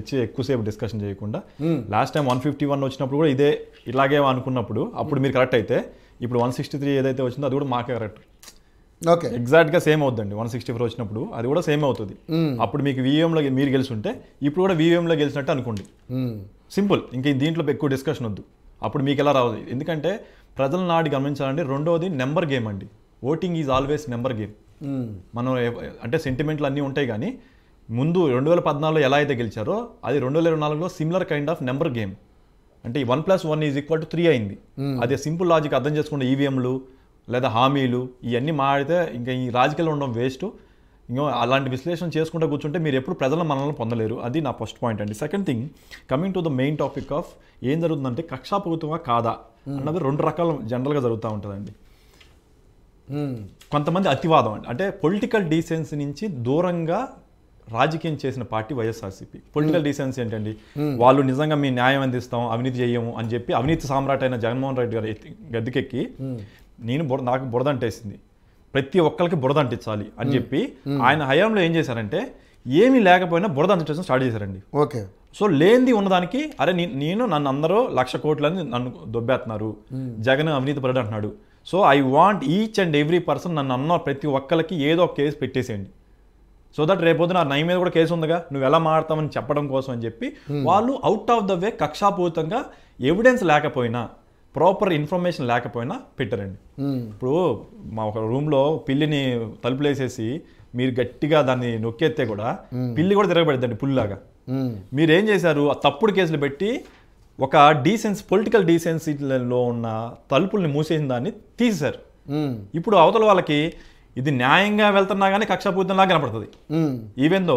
ఇచ్చి ఎక్కువసేపు డిస్కషన్ చేయకుండా last time one fifty one వచ్చినప్పుడు కూడా ఇదే ఇలాగే అనుకున్నప్పుడు అప్పుడు మీరు కరెక్ట్ అయితే ఇప్పుడు వన్ సిక్స్టీ త్రీ ఏదైతే వచ్చిందో అది కూడా మాకే కరెక్ట్ ఓకే ఎగ్జాక్ట్గా సేమ్ అవుతుందండి వన్ సిక్స్టీ ఫోర్ వచ్చినప్పుడు అది కూడా సేమ్ అవుతుంది అప్పుడు మీకు వీఎంలో మీరు గెలుచుంటే ఇప్పుడు కూడా వీఎంలో గెలిచినట్టు అనుకోండి సింపుల్ ఇంక దీంట్లో ఎక్కువ డిస్కషన్ వద్దు అప్పుడు మీకు ఎలా రావాలి ఎందుకంటే ప్రజల నాడి గమనించాలండి రెండోది నెంబర్ గేమ్ అండి voting is always number game మనం అంటే సెంటిమెంట్లు అన్నీ ఉంటాయి కానీ ముందు రెండు వేల పద్నాలుగులో ఎలా అయితే గెలిచారో అది రెండు వేల ఇరవై నాలుగులో similar kind of number game అంటే one plus one is equal to three అయింది hmm. అదే సింపుల్ లాజిక్ అర్థం చేసుకుంటే ఈవీఎంలు e లేదా హామీలు ఇవన్నీ మాడితే ఇంకా ఈ రాజకీయాలు ఉండడం వేస్ట్ ఇంకో అలాంటి విశ్లేషణ చేసుకుంటూ కూర్చుంటే మీరు ఎప్పుడు ప్రజల మనల్ని పొందలేరు అది నా ఫస్ట్ పాయింట్ అండి second thing coming to the main topic of ఏం జరుగుతుందంటే కక్షాపూరితంగా కాదా hmm. అన్నది రెండు రకాల జనరల్గా జరుగుతూ ఉంటుందండి hmm. కొంతమంది అతివాదం అంటే పొలిటికల్ డీసెన్స్ నుంచి దూరంగా రాజకీయం చేసిన పార్టీ వైఎస్ఆర్సీపీ పొలిటికల్ hmm. డిసెన్స్ ఏంటండి hmm. వాళ్ళు నిజంగా మీ న్యాయం అందిస్తాం అవినీతి చేయము అని చెప్పి అవినీతి సామ్రాట్ అయిన జగన్మోహన్ రెడ్డి గారు గద్దెకెక్కి hmm. నేను నాకు బురద అంటేసింది ప్రతి ఒక్కరికి బురద అంటించాలి అని చెప్పి ఆయన హయాంలో ఏం చేశారంటే ఏమీ లేకపోయినా బురద అంటించడం స్టార్ట్ చేశారండి ఓకే సో లేనిది ఉన్నదానికి అరే నేను నన్ను అందరూ లక్ష కోట్లని నన్ను దొబ్బేస్తున్నారు జగన్ అవినీతి పరుడు అంటున్నాడు so I want each and every person నన్ను అన్న ప్రతి ఒక్కరికి ఏదో ఒక కేసు పెట్టేసేయండి సో దట్ రేపొద్దున నై మీద కూడా కేసు ఉందిగా నువ్వు ఎలా మారుతామని చెప్పడం కోసం అని చెప్పి hmm. వాళ్ళు అవుట్ ఆఫ్ ద వే కక్షాపూరితంగా ఎవిడెన్స్ లేకపోయినా ప్రాపర్ ఇన్ఫర్మేషన్ లేకపోయినా పెట్టారండి hmm. ఇప్పుడు మా ఒక రూమ్లో పిల్లిని తలుపులేసేసి మీరు గట్టిగా దాన్ని నొక్కేస్తే కూడా hmm. పిల్లి కూడా తిరగబడిద్దండి పుల్లిలాగా మీరేం చేశారు తప్పుడు కేసులు పెట్టి ఒక డీసెన్స్ పొలిటికల్ డీసెన్సీలో ఉన్న తలుపుల్ని మూసేసిన దాన్ని తీసేశారు ఇప్పుడు అవతల వాళ్ళకి ఇది న్యాయంగా వెళ్తున్నా కానీ కక్షపూరితంలా కనపడుతుంది దో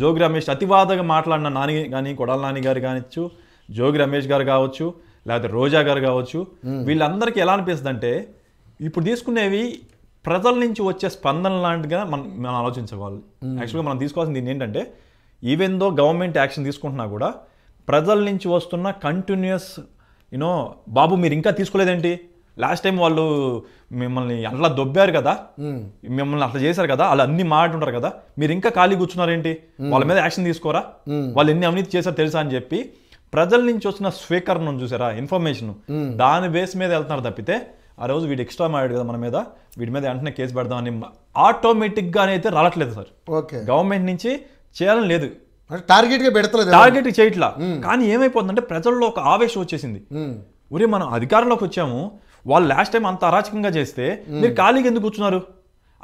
జోగి రమేష్ అతివాదగా మాట్లాడిన నాని కానీ కొడాల నాని గారు కానిచ్చు జోగి రమేష్ గారు కావచ్చు లేకపోతే రోజా గారు కావచ్చు వీళ్ళందరికీ ఎలా అనిపిస్తుంది అంటే ఇప్పుడు తీసుకునేవి ప్రజల నుంచి వచ్చే స్పందన లాంటిగా మనం మనం ఆలోచించుకోవాలి యాక్చువల్గా మనం తీసుకోవాల్సింది దీన్ని ఏంటంటే ఈవెన్ దో గవర్నమెంట్ యాక్షన్ తీసుకుంటున్నా కూడా ప్రజల నుంచి వస్తున్న కంటిన్యూస్ యూనో బాబు మీరు ఇంకా తీసుకోలేదేంటి లాస్ట్ టైం వాళ్ళు మిమ్మల్ని అట్లా దొబ్బారు కదా మిమ్మల్ని అట్లా చేశారు కదా వాళ్ళు అన్ని మాట్లాడుతుంటారు కదా మీరు ఇంకా ఖాళీ కూర్చున్నారేంటి వాళ్ళ మీద యాక్షన్ తీసుకోరా వాళ్ళు ఎన్ని అవినీతి చేశారు తెలుసా అని చెప్పి ప్రజల నుంచి వచ్చిన స్వీకరణ చూసారా ఇన్ఫర్మేషన్ దాని బేస్ మీద వెళ్తున్నారు తప్పితే ఆ రోజు వీడు ఎక్స్ట్రా మాడు కదా మన మీద వీడి మీద వెంటనే కేసు పెడదామని ఆటోమేటిక్గా అయితే రాలట్లేదు సార్ ఓకే గవర్నమెంట్ నుంచి చేయాలని లేదు టార్గెట్ గా పెడతలేదు టార్గెట్ చేయట్లా కానీ ఏమైపోతుందంటే ప్రజల్లో ఒక ఆవేశం వచ్చేసింది ఉరి మనం అధికారంలోకి వచ్చాము వాళ్ళు లాస్ట్ టైం అంత అరాచకంగా చేస్తే మీరు ఖాళీగా ఎందుకు కూర్చున్నారు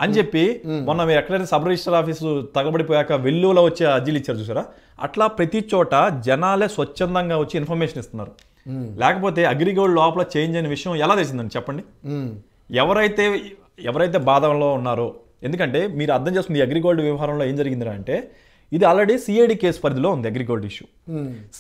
అని చెప్పి మొన్న మీరు ఎక్కడైనా సబ్ రిజిస్టర్ ఆఫీసు తగబడిపోయాక వెల్లువలో వచ్చే అర్జీలు ఇచ్చారు చూసారా అట్లా ప్రతి చోట జనాలే స్వచ్ఛందంగా వచ్చి ఇన్ఫర్మేషన్ ఇస్తున్నారు లేకపోతే అగ్రిగోల్డ్ లోపల చేంజ్ అనే విషయం ఎలా తెలిసిందని చెప్పండి ఎవరైతే ఎవరైతే బాధలో ఉన్నారో ఎందుకంటే మీరు అర్థం చేసుకుంది అగ్రిగోల్డ్ వ్యవహారంలో ఏం జరిగింది అంటే ఇది ఆల్రెడీ సిఐడి కేసు పరిధిలో ఉంది అగ్రిగోల్డ్ ఇష్యూ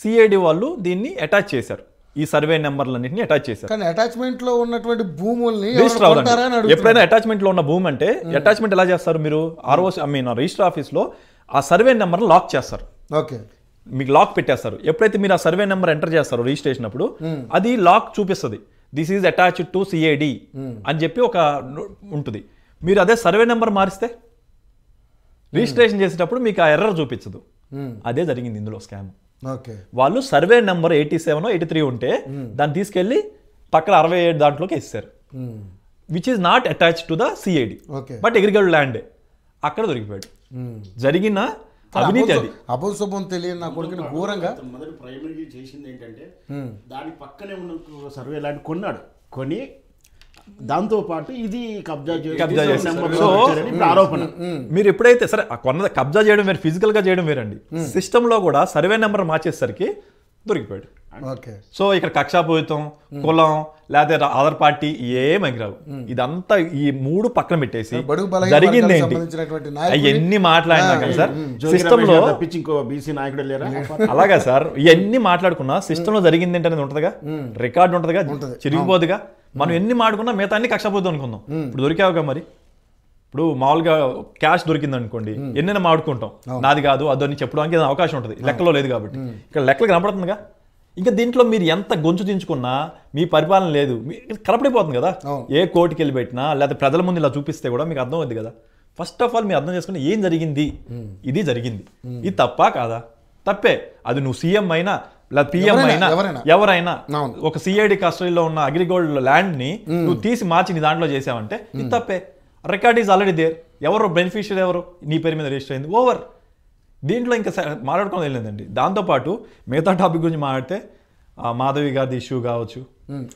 సిఐడి వాళ్ళు దీన్ని అటాచ్ చేశారు ఈ సర్వే నెంబర్లన్నింటిని అటాచ్ చేశారు కానీ అటాచ్మెంట్ లో ఉన్నటువంటి భూముల్ని రిజిస్టర్ ఎప్పుడైనా అటాచ్మెంట్ లో ఉన్న భూమి అంటే అటాచ్మెంట్ ఎలా చేస్తారు మీరు RO I mean register office లో ఆ సర్వే నెంబర్ లాక్ చేస్తారు ఓకే మీకు లాక్ పెట్టేస్తారు ఎప్పుడైతే మీరు ఆ సర్వే నెంబర్ ఎంటర్ చేస్తారు రిజిస్ట్రేషన్ అప్పుడు అది లాక్ చూపిస్తుంది this is attached to CID అని చెప్పి ఒక ఉంటుంది మీరు అదే సర్వే నెంబర్ మారిస్తే రిజిస్ట్రేషన్ చేసేటప్పుడు మీకు ఆ ఎర్రర్ చూపించదు అదే జరిగింది ఇందులో స్కామ్ వాళ్ళు survey number eighty seven eighty three ఉంటే దాన్ని తీసుకెళ్ళి పక్కన అరవై ఏడు దాంట్లోకి ఇస్తారు which is not attach to the CID but agriculture land అక్కడ దొరికిపోయాడు జరిగిన అవినీతి అది అపశుభం తెలియని నా కొడుకుని ఘోరంగా మొదటి ప్రైమరీ చేసింది ఏంటంటే దాని పక్కనే ఉన్న సర్వే ల్యాండ్ కొన్నాడు కొని దాంతో పాటు ఇది కబ్జా కబ్జా ఆరోపణ మీరు ఎప్పుడైతే సరే కొన్నది కబ్జా చేయడం వేరు ఫిజికల్ గా చేయడం వేరండి సిస్టమ్ లో కూడా సర్వే నెంబర్ మార్చేసరికి దొరికిపోయాడు సో ఇక్కడ కక్షాపూరితం కులం లేకపోతే అదర్ పార్టీ ఏమని రావు ఇదంతా ఈ మూడు పక్కన పెట్టేసి జరిగింది ఏంటి అవన్నీ మాట్లాడినా సార్ సిస్టమ్ లో నాయకుడు లేరా అలాగా సార్ ఇవన్నీ మాట్లాడుకున్నా సిస్టమ్ లో జరిగింది ఏంటనేది ఉంటదిగా రికార్డు ఉంటదిగా చిరిగిపోదుగా మనం ఎన్ని మాట్లాడుకున్నా మిగతా అన్ని కక్షాపోతుంది అనుకుందాం ఇప్పుడు దొరికావుగా మరి ఇప్పుడు మామూలుగా క్యాష్ దొరికింది అనుకోండి ఎన్నైనా మాడుకుంటాం నాది కాదు అదొని చెప్పడానికి అవకాశం ఉంటుంది లెక్కలో లేదు కాబట్టి ఇక్కడ లెక్కలు కనపడుతుందిగా ఇంకా దీంట్లో మీరు ఎంత గొంతు దించుకున్నా మీ పరిపాలన లేదు కలపడిపోతుంది కదా ఏ కోర్టుకి వెళ్ళి పెట్టినా లేకపోతే ప్రజల ముందు ఇలా చూపిస్తే కూడా మీకు అర్థం అవుతుంది కదా ఫస్ట్ ఆఫ్ ఆల్ మీరు అర్థం చేసుకుని ఏం జరిగింది ఇది జరిగింది ఇది తప్పా కాదా తప్పే అది నువ్వు సీఎం అయినా లేదా పిఎం అయినా ఎవరైనా ఒక సిఐడి కస్టడీలో ఉన్న అగ్రిగోల్డ్ ల్యాండ్ ని నువ్వు తీసి మార్చి నీ దాంట్లో చేసావంటే ఇది తప్పే రికార్డ్ ఈజ్ ఆల్రెడీ దేర్ ఎవరు బెనిఫిషియర్ ఎవరు నీ పేరు మీద రిజిస్టర్ అయింది ఓవర్ దీంట్లో ఇంకా మాట్లాడుకోవడం లేదండి దాంతోపాటు మిగతా టాపిక్ గురించి మాట్లాడితే మాధవి గారి ఇష్యూ కావచ్చు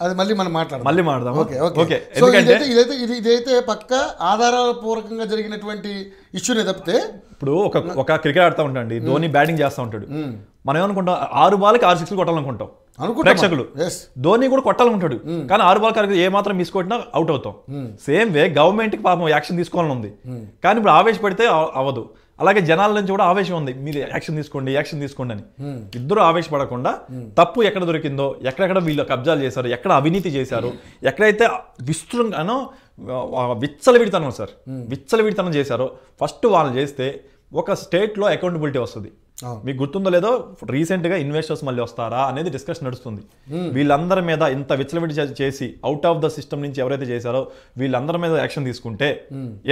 అది మళ్ళీ మనం మాట్లాడదాం మళ్ళీ మాట్లాడదాం ఓకే ఓకే ఎందుకంటే ఇదైతే ఇది ఇదైతే పక్క ఆధారాల పూర్వకంగా జరిగినటువంటి ఇష్యూనే తప్పితే ఇప్పుడు ఒక ఒక క్రికెట్ ఆడుతూ ఉంటాడు ధోని బ్యాటింగ్ చేస్తూ ఉంటాడు మనం ఏమనుకుంటాం ఆరు బాల్కి ఆరు సిక్స్లు కొట్టాలనుకుంటాం ప్రేక్షకులు ధోని కూడా కొట్టాలనుకుంటాడు కానీ ఆరు బాల్ కరెక్ట్ ఏ మాత్రం మిస్ కొట్టినా అవుట్ అవుతాం సేమ్ వే గవర్నమెంట్ కి పాపం యాక్షన్ తీసుకోవాలని ఉంది కానీ ఇప్పుడు ఆవేశపడితే అవ్వదు అలాగే జనాల నుంచి కూడా ఆవేశం ఉంది మీరు యాక్షన్ తీసుకోండి యాక్షన్ తీసుకోండి అని ఇద్దరు ఆవేశపడకుండా తప్పు ఎక్కడ దొరికిందో ఎక్కడెక్కడ వీళ్ళు కబ్జాలు చేశారు ఎక్కడ అవినీతి చేశారు ఎక్కడైతే విస్తృంగానో విచ్చలవిడితనం సార్ విచ్చలవిడితనం చేశారో ఫస్ట్ వాళ్ళు చేస్తే ఒక స్టేట్లో అకౌంటబిలిటీ వస్తుంది మీకు గుర్తుందో లేదో రీసెంట్గా ఇన్వెస్టర్స్ మళ్ళీ వస్తారా అనేది డిస్కషన్ నడుస్తుంది hmm. వీళ్ళందరి మీద ఇంత విచ్చలవిడి చేసి అవుట్ ఆఫ్ ద సిస్టమ్ నుంచి ఎవరైతే చేశారో వీళ్ళందరి మీద యాక్షన్ తీసుకుంటే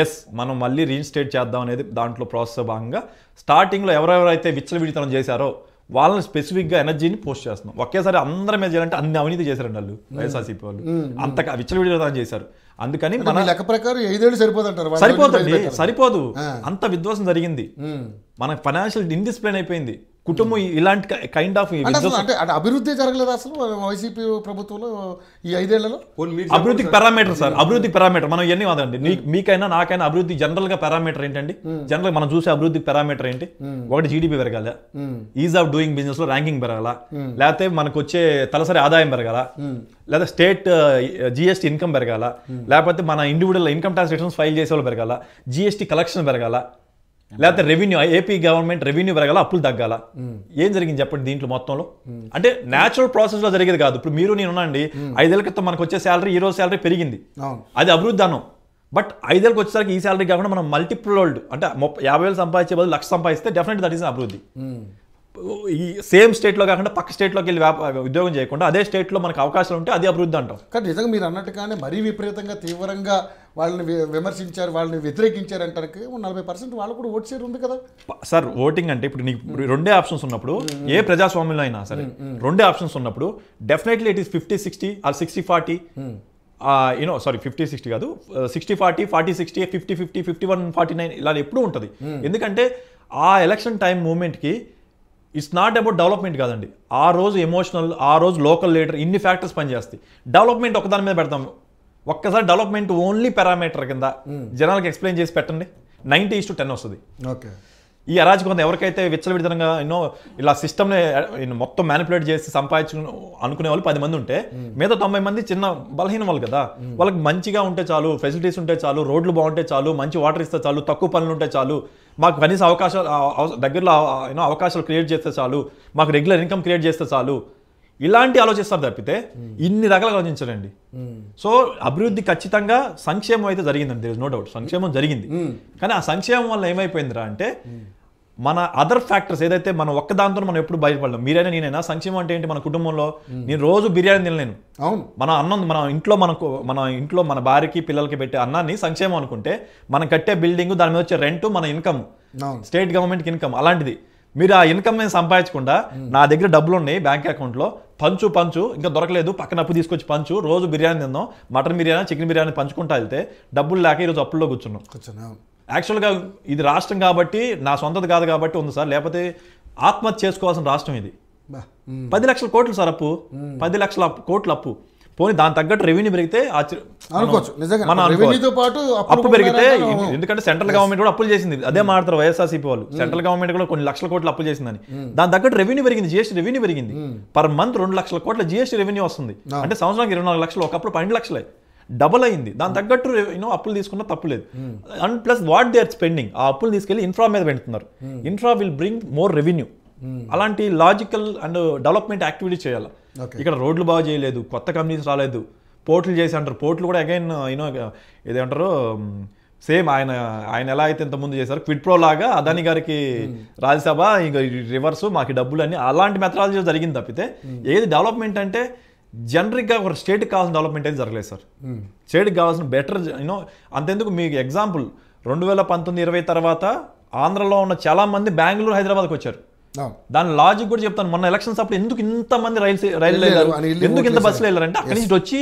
ఎస్ hmm. మనం మళ్ళీ రీఇన్స్టేట్ చేద్దాం అనేది దాంట్లో ప్రాసెస్ భాగంగా స్టార్టింగ్లో ఎవరెవరైతే విచ్చలవిడితనం చేశారో వాళ్ళని స్పెసిఫిక్గా ఎనర్జీని పోస్ట్ చేస్తున్నాం ఒకేసారి అందరి మీద చేయాలంటే అన్ని అవినీతి చేశారండి వాళ్ళు hmm. వైఎస్ఆర్సీపీ వాళ్ళు అంతగా విచ్చలవిడితనం చేశారు అందుకని మన లెక్క ప్రకారం ఐదేళ్ళు సరిపోదంటారు సరిపోతుంది సరిపోదు అంత విధ్వంసం జరిగింది మన ఫైనాన్షియల్ ఇండిసిప్లిన్ అయిపోయింది కుటుంబం ఇలాంటి కైండ్ ఆఫ్ అంటే అంటే అభివృద్ధి జరగలేదు అసలు వైసీపీ ప్రభుత్వంలో ఈ ఐదేళ్లలో అభివృద్ధి పారామీటర్ సార్ అభివృద్ధి పారామీటర్ మనం ఇవన్నీ వాదండి మీకైనా నాకైనా అభివృద్ధి జనరల్ గా పారామీటర్ ఏంటండి జనరల్ మనం చూసే అభివృద్ధి పారామీటర్ ఏంటి ఒకటి జీడిపి పెరగాల ఈజ్ ఆఫ్ డూయింగ్ బిజినెస్ లో ర్యాంకింగ్ పెరగాల లేకపోతే మనకు వచ్చే తలసరి ఆదాయం పెరగాల లేదా స్టేట్ జిఎస్టీ ఇన్కమ్ పెరగాల లేకపోతే మన individual income tax returns file చేసే వాళ్ళు పెరగాల జిఎస్టీ కలెక్షన్ పెరగాల లేకపోతే రెవెన్యూ ఏపీ గవర్నమెంట్ రెవెన్యూ పెరగాల అప్పులు తగ్గాల hmm. ఏం జరిగింది చెప్పండి దీంట్లో మొత్తంలో hmm. అంటే న్యాచురల్ లో జరిగేది కాదు ఇప్పుడు మీరు నేను ఉన్నాండి hmm. ఐదేళ్ల క్రితం మనకు వచ్చే శాలరీ ఈ రోజు శాలరీ పెరిగింది అది అభివృద్ధి అనం బట్ ఐదేళ్ళకి వచ్చేసరికి ఈ శాలరీ కాకుండా మనం మల్టిపుల్ వరల్డ్ అంటే ముప్పై యాభై వేలు సంపాదించే బదులు లక్ష సంపాదిస్తే డెఫినెట్ దట్ ఈస్ అభివృద్ధి ఈ సేమ్ స్టేట్లో కాకుండా పక్క స్టేట్లోకి వెళ్ళి ఉద్యోగం చేయకుండా అదే స్టేట్లో మనకు అవకాశాలు ఉంటే అది అభివృద్ధి అంటాం కానీ నిజంగా మీరు అన్నట్టుగానే మరీ విపరీతంగా తీవ్రంగా వాళ్ళని విమర్శించారు వాళ్ళని వ్యతిరేకించారు అంటారు నలభై పర్సెంట్ వాళ్ళు కూడా ఓట్ చేయరు ఉంది కదా సార్ ఓటింగ్ అంటే ఇప్పుడు నీకు రెండే ఆప్షన్స్ ఉన్నప్పుడు ఏ ప్రజాస్వామ్యంలో అయినా సరే రెండే ఆప్షన్స్ ఉన్నప్పుడు definitely it is fifty sixty or sixty forty you know sorry fifty sixty కాదు sixty forty forty sixty fifty fifty fifty one forty nine ఇలా ఎప్పుడూ ఉంటుంది ఎందుకంటే ఆ ఎలక్షన్ టైం మూమెంట్కి ఇట్స్ నాట్ అబౌట్ డెవలప్మెంట్ కాదండి ఆ రోజు ఎమోషనల్ ఆ రోజు లోకల్ లీడర్ ఇన్ని ఫ్యాక్టర్స్ పనిచేస్తాయి డెవలప్మెంట్ ఒకదాని మీద పెడతాం ఒక్కసారి డెవలప్మెంట్ ఓన్లీ పారామీటర్ కింద hmm. జనాలకు ఎక్స్ప్లెయిన్ చేసి పెట్టండి నైంటీ ఈస్ టు టెన్ వస్తుంది ఓకే ఈ అరాచకం ఎవరికైతే విడుదలంగా ఎన్నో ఇలా సిస్టమ్ని మొత్తం మ్యానిపులేట్ చేసి సంపాదించు అనుకునే వాళ్ళు పది మంది ఉంటే hmm. మిగతా తొంభై మంది చిన్న బలహీన వాళ్ళు కదా hmm. వాళ్ళకి మంచిగా ఉంటే చాలు ఫెసిలిటీస్ ఉంటే చాలు రోడ్లు బాగుంటే చాలు మంచి వాటర్ ఇస్తే చాలు తక్కువ పనులు ఉంటే చాలు మాకు కనీస అవకాశాలు దగ్గరలో ఏమో అవకాశాలు క్రియేట్ చేస్తే చాలు మాకు రెగ్యులర్ ఇన్కమ్ క్రియేట్ చేస్తే చాలు ఇలాంటి ఆలోచిస్తారు తప్పితే ఇన్ని రకాలుగా ఆలోచించారండి సో అభివృద్ధి ఖచ్చితంగా సంక్షేమం అయితే జరిగిందండి నో డౌట్ సంక్షేమం జరిగింది కానీ ఆ సంక్షేమం వల్ల ఏమైపోయిందిరా అంటే మన అదర్ ఫ్యాక్టర్స్ ఏదైతే మనం ఒక్క దాంతో మనం ఎప్పుడు బయటపడలేం మీరైనా నేనైనా సంక్షేమం అంటే ఏంటి మన కుటుంబంలో నేను రోజు బిర్యానీ తినలేను అవును మన అన్నం మన ఇంట్లో మనకు మన ఇంట్లో మన భార్యకి పిల్లలకి పెట్టే అన్నాన్ని సంక్షేమం అనుకుంటే మనం కట్టే బిల్డింగ్ దాని మీద వచ్చే రెంట్ మన ఇన్కమ్ స్టేట్ కి ఇన్కమ్ అలాంటిది మీరు ఆ ఇన్కమ్ నేను సంపాదించకుండా నా దగ్గర డబ్బులు ఉన్నాయి బ్యాంక్ అకౌంట్లో పంచు పంచు ఇంకా దొరకలేదు పక్కన అప్పు తీసుకొచ్చి పంచు రోజు బిర్యానీ తిందాం మటన్ బిర్యానీ చికెన్ బిర్యానీ పంచుకుంటా వెళ్తే డబ్బులు లేక ఈరోజు అప్పుల్లో కూర్చున్నాం యాక్చువల్గా ఇది రాష్ట్రం కాబట్టి నా సొంతది కాదు కాబట్టి ఉంది సార్ లేకపోతే ఆత్మహత్య చేసుకోవాల్సిన రాష్ట్రం ఇది పది లక్షల కోట్లు సార్ అప్పు పది లక్షల కోట్లు అప్పు పోనీ దాని తగ్గట్టు రెవెన్యూ పెరిగితే అప్పు పెరిగితే ఎందుకంటే సెంట్రల్ గవర్నమెంట్ కూడా అప్పులు చేసింది అదే మాట్లాడతారు వైఎస్ఆర్సీపీ వాళ్ళు సెంట్రల్ గవర్నమెంట్ కూడా కొన్ని లక్షల కోట్లు అప్పులు చేసిందని దాని తగ్గట్టు రెవెన్యూ పెరిగింది జిఎస్టీ రెవెన్యూ పెరిగింది పర్ మంత్ రెండు లక్షల కోట్ల జిఎస్టీ రెవెన్యూ వస్తుంది అంటే సంవత్సరానికి ఇరవై నాలుగు లక్షలు ఒకప్పుడు పన్నెండు లక్షలే డబల్ అయింది దాని hmm. తగ్గట్టు యూనో అప్పులు తీసుకున్న తప్పులేదు and plus what they are spending ఆ అప్పులు తీసుకెళ్ళి ఇన్ఫ్రా మీద పెడుతున్నారు infra will bring more revenue అలాంటి లాజికల్ అండ్ డెవలప్మెంట్ యాక్టివిటీస్ చేయాలి ఇక్కడ రోడ్లు బాగా చేయలేదు కొత్త కంపెనీస్ రాలేదు పోర్ట్లు చేసి అంటారు పోర్ట్లు కూడా అగైన్ యూనో ఏదంటారు సేమ్ ఆయన ఆయన ఎలా అయితే ఇంతకుముందు చేశారు క్విడ్ ప్రో లాగా అదాని hmm. గారికి hmm. రాజ్యసభ ఇంకా రివర్స్ మాకు డబ్బులు అన్ని అలాంటి మెథడాలజీ జరిగింది తప్పితే ఏది డెవలప్మెంట్ అంటే జనరిక్గా ఒక స్టేట్కి కావాల్సిన డెవలప్మెంట్ అయితే జరగలేదు సార్ hmm. స్టేట్కి కావాల్సిన బెటర్ యూనో అంతెందుకు మీకు ఎగ్జాంపుల్ రెండు వేల పంతొమ్మిది ఇరవై తర్వాత ఆంధ్రలో ఉన్న చాలామంది బెంగళూరు హైదరాబాద్కి వచ్చారు దాని లాజిక్ కూడా చెప్తాను మొన్న ఎలక్షన్స్ అప్పుడు ఎందుకు ఇంత మంది రైలు రైలు వెళ్ళారు ఎందుకు ఇంత బస్సులు వెళ్ళారంటే అక్కడి నుంచి వచ్చి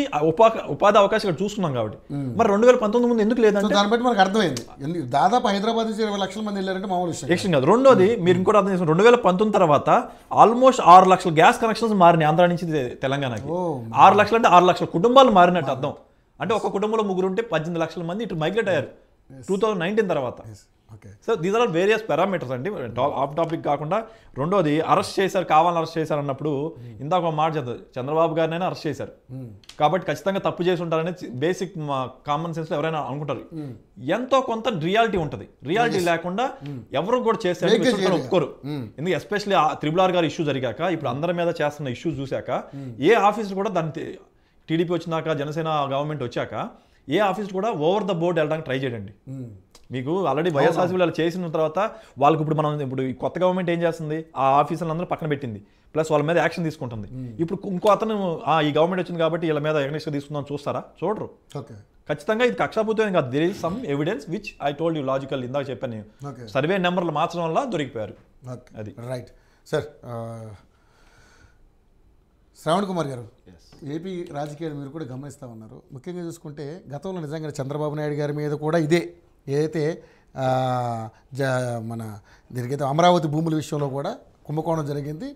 ఉపాధి ఇక్కడ చూస్తున్నాం కాబట్టి hmm. మరి రెండు వేల పంతొమ్మిది ముందు ఎందుకు లేదంటే దాన్ని బట్టి మనకు అర్థమైంది దాదాపు హైదరాబాద్ నుంచి ఇరవై లక్షల మంది వెళ్ళారంటే మామూలు విషయం కాదు రెండోది hmm. మీరు ఇంకోటి అర్థం చేసిన రెండు వేల పంతొమ్మిది తర్వాత ఆల్మోస్ట్ ఆరు లక్షల గ్యాస్ కనెక్షన్స్ మారినాయి ఆంధ్ర నుంచి తెలంగాణకి oh, ఆరు లక్షలు అంటే ఆరు లక్షల కుటుంబాలు మారినట్టు hmm. అర్థం అంటే ఒక కుటుంబంలో ముగ్గురు ఉంటే పద్దెనిమిది లక్షల మంది ఇటు మైగ్రేట్ అయ్యారు టూ థౌసండ్ నైన్టీన్ తర్వాత so these are various parameters అండి ఆఫ్ టాపిక్ కాకుండా రెండోది అరెస్ట్ చేశారు కావాలని అరెస్ట్ చేశారు అన్నప్పుడు hmm. ఇందాక ఒక మాట చెప్తుంది చంద్రబాబు గారినైనా అరెస్ట్ చేశారు hmm. కాబట్టి ఖచ్చితంగా తప్పు చేసి ఉంటారని బేసిక్ కామన్ లో ఎవరైనా అనుకుంటారు hmm. ఎంతో కొంత రియాలిటీ ఉంటుంది రియాలిటీ లేకుండా ఎవరు కూడా చేస్తారు ఒప్పుకోరు ఎందుకు ఎస్పెషల్లీ త్రిబుల్ ఆర్ గారు ఇష్యూ జరిగాక ఇప్పుడు అందరి మీద చేస్తున్న ఇష్యూస్ చూశాక ఏ ఆఫీసర్ కూడా దాన్ని టీడీపీ వచ్చినాక జనసేన గవర్నమెంట్ వచ్చాక ఏ ఆఫీస్ కూడా ఓవర్ ద బోర్డ్ వెళ్ళడానికి ట్రై చేయండి మీకు ఆల్రెడీ వైఎస్ఆర్సీ వాళ్ళు చేసిన తర్వాత వాళ్ళకి ఇప్పుడు మనం ఇప్పుడు కొత్త గవర్నమెంట్ ఏం చేస్తుంది ఆ ఆఫీసులు అందరూ పక్కన పెట్టింది ప్లస్ వాళ్ళ మీద యాక్షన్ తీసుకుంటుంది ఇప్పుడు ఇంకో అతను ఈ గవర్నమెంట్ వచ్చింది కాబట్టి వీళ్ళ మీద ఎగ్నేషన్ తీసుకుందాం చూస్తారా చూడరు ఖచ్చితంగా ఇది కక్షాభూతమైన కాదు there is some evidence which I told you logical ఇందాక చెప్పాను సర్వే నెంబర్లు మార్చడం వల్ల దొరికిపోయారు అది రైట్ సార్ శ్రావణ్ కుమార్ గారు ఏపీ రాజకీయాలు మీరు కూడా గమనిస్తూ ఉన్నారు ముఖ్యంగా చూసుకుంటే గతంలో నిజంగా చంద్రబాబు నాయుడు గారి మీద కూడా ఇదే ఏదైతే జ మన దీనికైతే అమరావతి భూముల విషయంలో కూడా కుంభకోణం జరిగింది